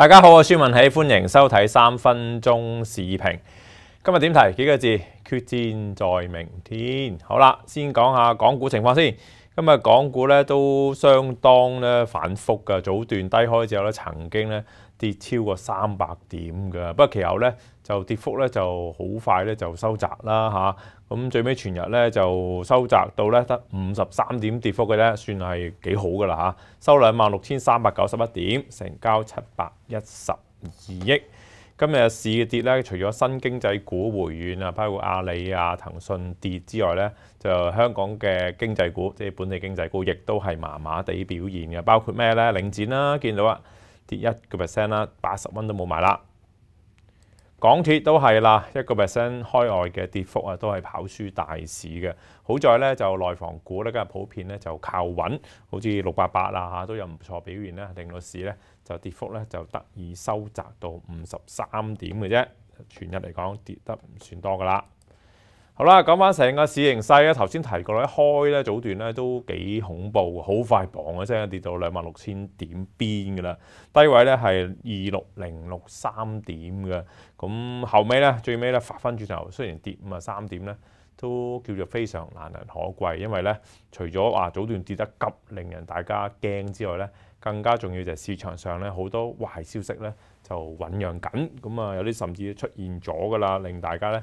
大家好，我孙文喜，欢迎收睇三分钟视频。今日点题？几个字？决战在明天。好啦，先讲下港股情况先。今日港股咧都相当咧反复噶，早段低开之后咧，曾经咧。跌超過三百點嘅，不過其後咧就跌幅咧就好快咧就收窄啦嚇，咁最尾全日咧就收窄到咧得五十三點跌幅嘅咧，算係幾好噶啦嚇，收兩萬六千三百九十一點，成交七百一十二億。今日市嘅跌咧，除咗新經濟股回軟啊，包括阿里啊、騰訊跌之外咧，就香港嘅經濟股，即係本地經濟股，亦都係麻麻地表現嘅，包括咩咧？領展啦，見到啊。跌一個 percent 啦，八十蚊都冇埋啦。港鐵都係啦，一個 percent 開外嘅跌幅啊，都係跑輸大市嘅。好在咧就內房股咧今日普遍咧就靠穩，好似六八八啦嚇都有唔錯表現啦，令到市咧就跌幅咧就得以收窄到五十三點嘅啫。全日嚟講跌得唔算多噶啦。好啦，講翻成個市形勢咧，頭先提過咧，一開咧早段咧都幾恐怖，好快磅嘅聲跌到兩萬六千點邊嘅啦，低位咧係二六零六三點嘅，咁後尾咧最尾咧反翻轉頭，雖然跌五啊三點咧，都叫做非常難能可貴，因為咧除咗話早段跌得急，令人大家驚之外咧，更加重要就係市場上咧好多壞消息咧就醖釀緊，咁啊有啲甚至出現咗噶啦，令大家咧。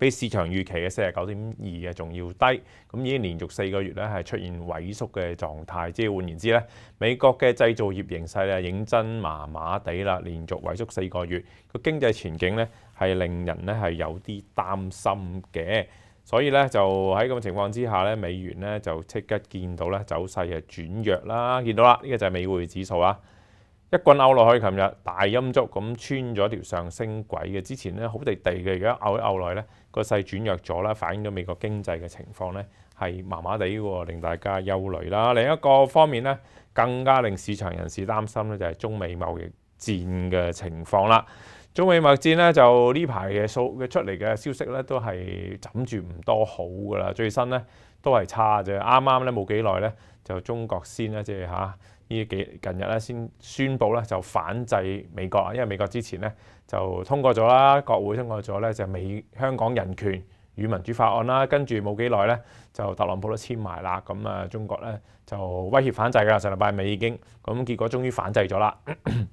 比市場預期嘅四十九點二嘅仲要低，咁已經連續四個月咧係出現萎縮嘅狀態。即係換言之咧，美國嘅製造業形勢咧認真麻麻地啦，連續萎縮四個月，個經濟前景咧係令人咧係有啲擔心嘅。所以咧就喺咁嘅情況之下咧，美元咧就即刻見到咧走勢嘅轉弱啦。見到啦，呢個就係美匯指數啊！一棍拗落去，琴日大陰足咁穿咗條上升軌嘅。之前咧好地地嘅，而家拗一拗落咧，個勢轉弱咗啦，反映咗美國經濟嘅情況咧係麻麻地喎，令大家憂慮啦。另一個方面咧，更加令市場人士擔心咧就係中美貿易戰嘅情況啦。中美貿戰咧就呢排嘅數嘅出嚟嘅消息咧都係枕住唔多好噶啦，最新咧都係差啫。啱啱咧冇幾耐咧就中國先啦，即係嚇。呢幾近日咧，先宣布咧就反制美國啊，因為美國之前咧就通過咗啦，國會通過咗咧就美香港人權與民主法案啦，跟住冇幾耐咧就特朗普都簽埋啦，咁啊中國咧就威脅反制㗎，上禮拜美已經，咁結果終於反制咗啦，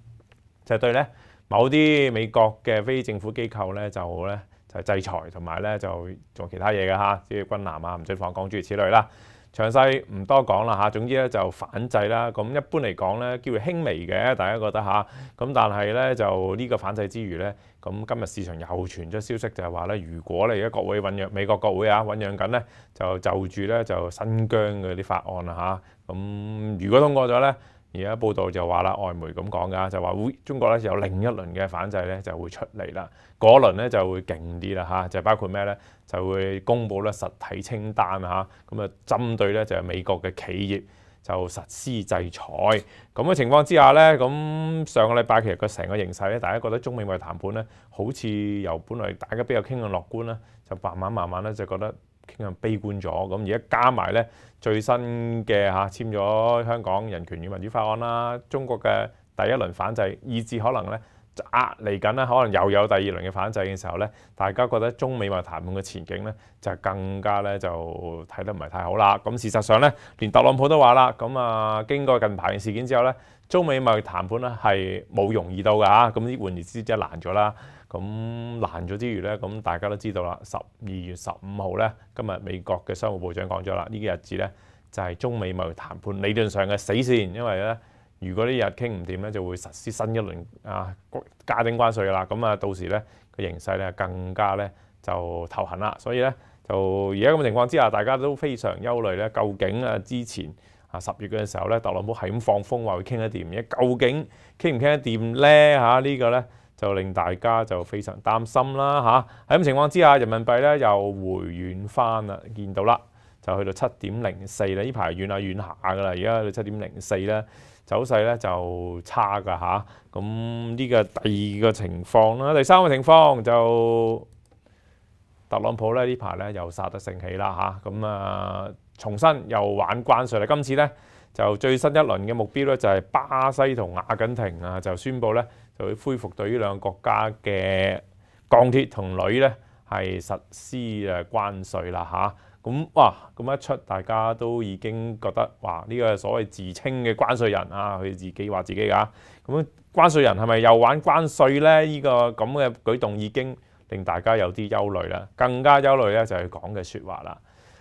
就對咧某啲美國嘅非政府機構咧就咧就制裁同埋咧就做其他嘢㗎嚇，即如軍艦啊，唔準放港珠此類啦。詳細唔多講啦嚇，總之咧就反制啦。咁一般嚟講咧叫輕微嘅，大家覺得嚇。咁但係咧就呢個反制之餘咧，咁今日市場又傳咗消息，就係話咧，如果你而家國會揾養美國國會啊揾養緊咧，就就住咧就新疆嗰啲法案啦嚇。咁如果通過咗咧？而家報道就話啦，外媒咁講噶，就話會中國咧有另一輪嘅反制咧就會出嚟啦，嗰輪咧就會勁啲啦嚇，就包括咩咧，就會公布咧實體清單嚇，咁啊針對咧就係美國嘅企業就實施制裁，咁嘅情況之下咧，咁上個禮拜其實個成個形勢咧，大家覺得中美易談判咧，好似由本來大家比較傾向樂觀啦，就慢慢慢慢咧就覺得。傾向悲觀咗，咁而家加埋咧最新嘅嚇簽咗香港人權與民主法案啦，中國嘅第一輪反制意志可能咧壓嚟緊咧，可能又有第二輪嘅反制嘅時候咧，大家覺得中美貿談判嘅前景咧就更加咧就睇得唔係太好啦。咁事實上咧，連特朗普都話啦，咁啊經過近排嘅事件之後咧，中美貿談判咧係冇容易到㗎啊，咁啲言之，即係難咗啦。咁難咗之餘咧，咁大家都知道啦。十二月十五號咧，今日美國嘅商務部長講咗啦，呢個日子咧就係中美貿易談判理論上嘅死線，因為咧如果呢日傾唔掂咧，就會實施新一輪啊加徵關税啦。咁啊，到時咧個形勢咧更加咧就頭痕啦。所以咧就而家咁嘅情況之下，大家都非常憂慮咧。究竟啊之前啊十月嗰時候咧，特朗普係咁放風話會傾得掂嘅，究竟傾唔傾得掂咧嚇？呢個咧？就令大家就非常擔心啦嚇，喺咁情況之下，人民幣咧又回軟翻啦，見到啦，就去到七點零四啦，呢排軟下軟下噶啦，而家去到七點零四啦，走勢咧就差噶嚇，咁呢個第二個情況啦，第三個情況就特朗普咧呢排咧又殺得盛起啦嚇，咁啊重新又玩關税啦，今次咧。就最新一輪嘅目標咧，就係巴西同阿根廷啊，就宣布咧就會恢復對呢兩個國家嘅鋼鐵同鋁咧係實施誒關税啦嚇。咁哇，咁一出大家都已經覺得哇，呢個所謂自稱嘅關税人啊，佢自己話自己噶。咁關税人係咪又玩關税咧？呢個咁嘅舉動已經令大家有啲憂慮啦。更加憂慮咧就係講嘅説話啦。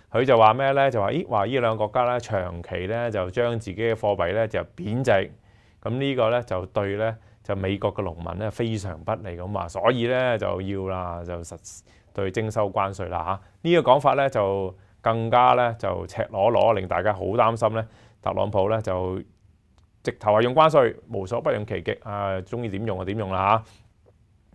佢就話咩咧？就話咦話呢兩國家咧長期咧就將自己嘅貨幣咧就貶值，咁呢個咧就對咧就美國嘅農民咧非常不利咁啊，所以咧就要啦就實對徵收關税啦嚇。呢個講法咧就更加咧就赤裸裸令大家好擔心咧。特朗普咧就直頭話用關税，無所不用其極啊，中意點用就點用啦嚇。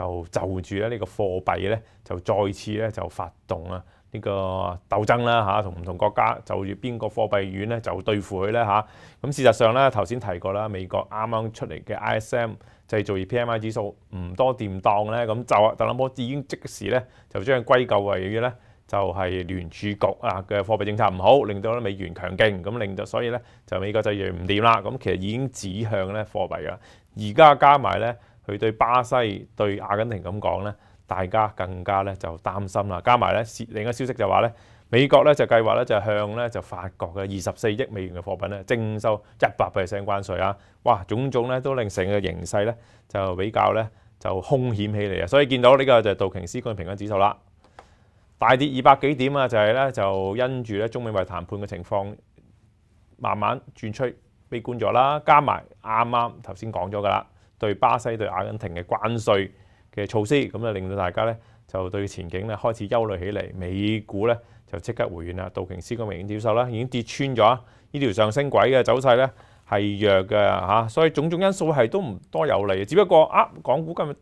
就就住咧呢個貨幣咧，就再次咧就發動啊呢個鬥爭啦嚇，同唔同國家就住邊個貨幣軟咧就對付佢咧嚇。咁事實上咧，頭先提過啦，美國啱啱出嚟嘅 ISM 製造業 PMI 指數唔多掂當咧，咁就特朗普已經即時咧就將佢歸咎為於咧就係聯儲局啊嘅貨幣政策唔好，令到咧美元強勁，咁令到所以咧就美國製造業唔掂啦。咁其實已經指向咧貨幣啦，而家加埋咧。佢對巴西、對阿根廷咁講咧，大家更加咧就擔心啦。加埋咧，另一消息就話咧，美國咧就計劃咧就向咧就法國嘅二十四億美元嘅貨品咧徵收一百 percent 關税啊！哇，種種咧都令成個形勢咧就比較咧就兇險起嚟啊！所以見到呢個就道瓊斯工業平均指數啦，大跌二百幾點啊！就係咧就因住咧中美為談判嘅情況慢慢轉出悲觀咗啦。加埋啱啱頭先講咗噶啦。對巴西對阿根廷嘅關税嘅措施，咁咧令到大家咧就對前景咧開始憂慮起嚟，美股咧就即刻回軟啦。道瓊斯個明顯指數啦，已經跌穿咗呢條上升軌嘅走勢咧係弱嘅嚇，所以種種因素係都唔多有利，只不過啊，港股今日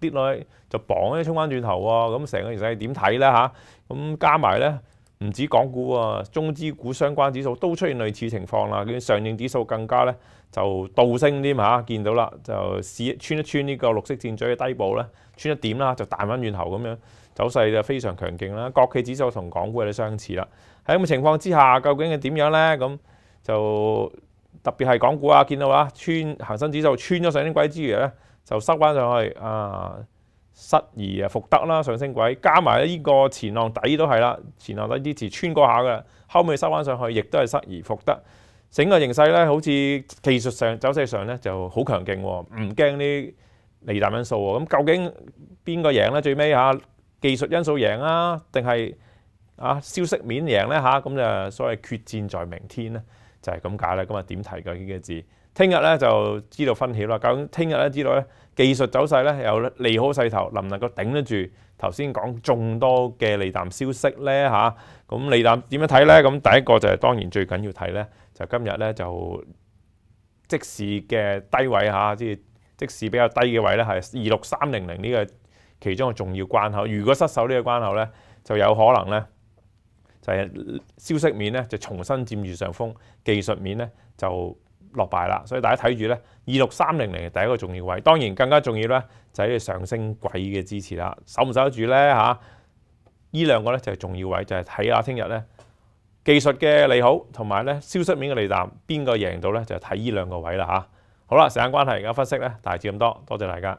跌落去就綁一啲衝翻轉頭喎，咁成個形勢點睇咧嚇？咁加埋咧唔止港股啊，中資股相關指數都出現類似情況啦，跟上證指數更加咧。就倒升添嚇，見到啦，就試穿一穿呢個綠色戰嘴嘅低部啦，穿一點啦，就彈翻轉頭咁樣走勢就非常強勁啦。國企指數同港股有啲相似啦。喺咁嘅情況之下，究竟係點樣咧？咁就特別係港股啊，見到啊，穿恆生指數穿咗上升軌之餘咧，就收翻上去啊，失而復得啦，上升軌加埋呢個前浪底都係啦，前浪底支持穿過下嘅，後尾收翻上去，亦都係失而復得。整個形勢咧，好似技術上走勢上咧就好強勁，唔驚啲利淡因素喎。咁究竟邊個贏咧？最尾嚇技術因素贏啊，定係啊消息面贏咧？嚇咁就所謂決戰在明天咧，就係咁解啦。咁啊點提咗幾個字？聽日咧就知道分曉啦。究竟聽日咧知道咧技術走勢咧有利好勢頭，能唔能夠頂得住頭先講眾多嘅利淡消息咧？嚇咁利淡點樣睇咧？咁第一個就係當然最緊要睇咧。就今日咧就即時嘅低位嚇，即係即時比較低嘅位咧係二六三零零呢個其中嘅重要關口。如果失守呢個關口咧，就有可能咧就係消息面咧就重新佔住上風，技術面咧就落敗啦。所以大家睇住咧，二六三零零第一個重要位，當然更加重要咧就係上升軌嘅支持啦。守唔守得住咧嚇？呢兩個咧就係重要位，就係睇下聽日咧。技術嘅利好同埋咧消失面嘅利淡，邊個贏到咧？就睇呢兩個位啦嚇。好啦，時間關係，而家分析咧，大致咁多，多謝大家。